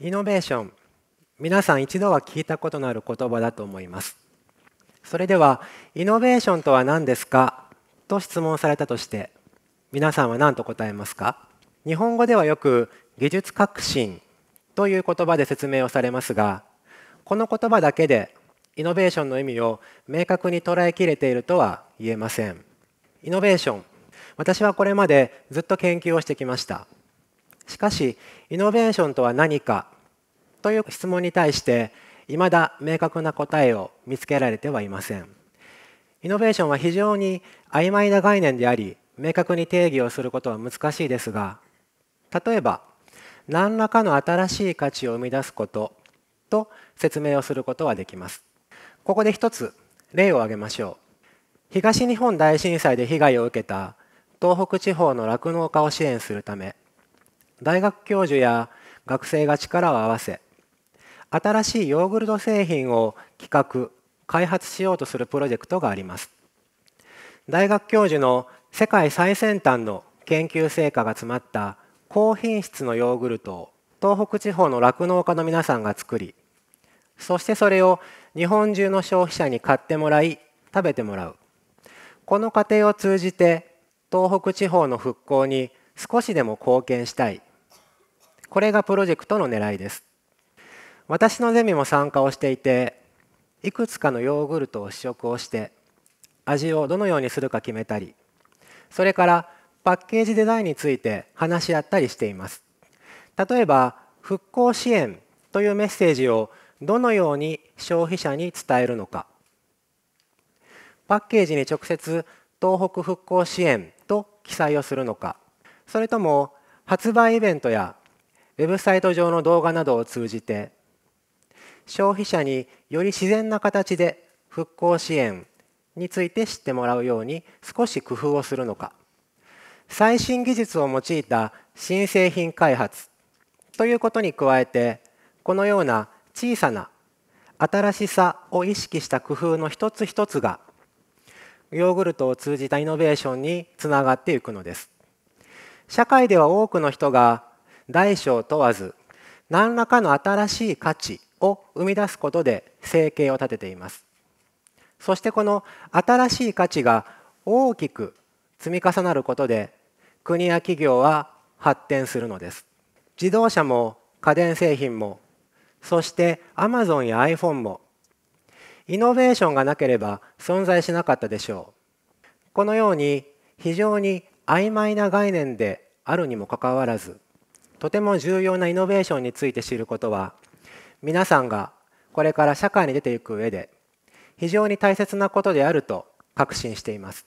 イノベーション皆さん一度は聞いたことのある言葉だと思いますそれではイノベーションとは何ですかと質問されたとして皆さんは何と答えますか日本語ではよく技術革新という言葉で説明をされますがこの言葉だけでイノベーションの意味を明確に捉えきれているとは言えませんイノベーション私はこれまでずっと研究をしてきましたしかしイノベーションとは何かという質問に対していまだ明確な答えを見つけられてはいませんイノベーションは非常に曖昧な概念であり明確に定義をすることは難しいですが例えば何らかの新しい価値を生み出すことと説明をすることはできますここで一つ例を挙げましょう東日本大震災で被害を受けた東北地方の酪農家を支援するため大学教授や学生が力を合わせ新しいヨーグルト製品を企画開発しようとするプロジェクトがあります大学教授の世界最先端の研究成果が詰まった高品質のヨーグルトを東北地方の酪農家の皆さんが作りそしてそれを日本中の消費者に買ってもらい食べてもらうこの過程を通じて東北地方の復興に少しでも貢献したいこれがプロジェクトの狙いです私のゼミも参加をしていていくつかのヨーグルトを試食をして味をどのようにするか決めたりそれからパッケージデザインについて話し合ったりしています例えば復興支援というメッセージをどのように消費者に伝えるのかパッケージに直接東北復興支援と記載をするのかそれとも発売イベントやウェブサイト上の動画などを通じて消費者により自然な形で復興支援について知ってもらうように少し工夫をするのか最新技術を用いた新製品開発ということに加えてこのような小さな新しさを意識した工夫の一つ一つがヨーグルトを通じたイノベーションにつながっていくのです社会では多くの人が大小問わず何らかの新しい価値を生み出すことで生計を立てていますそしてこの新しい価値が大きく積み重なることで国や企業は発展するのです自動車も家電製品もそしてアマゾンや iPhone もイノベーションがなければ存在しなかったでしょうこのように非常に曖昧な概念であるにもかかわらずとても重要なイノベーションについて知ることは皆さんがこれから社会に出ていく上で非常に大切なことであると確信しています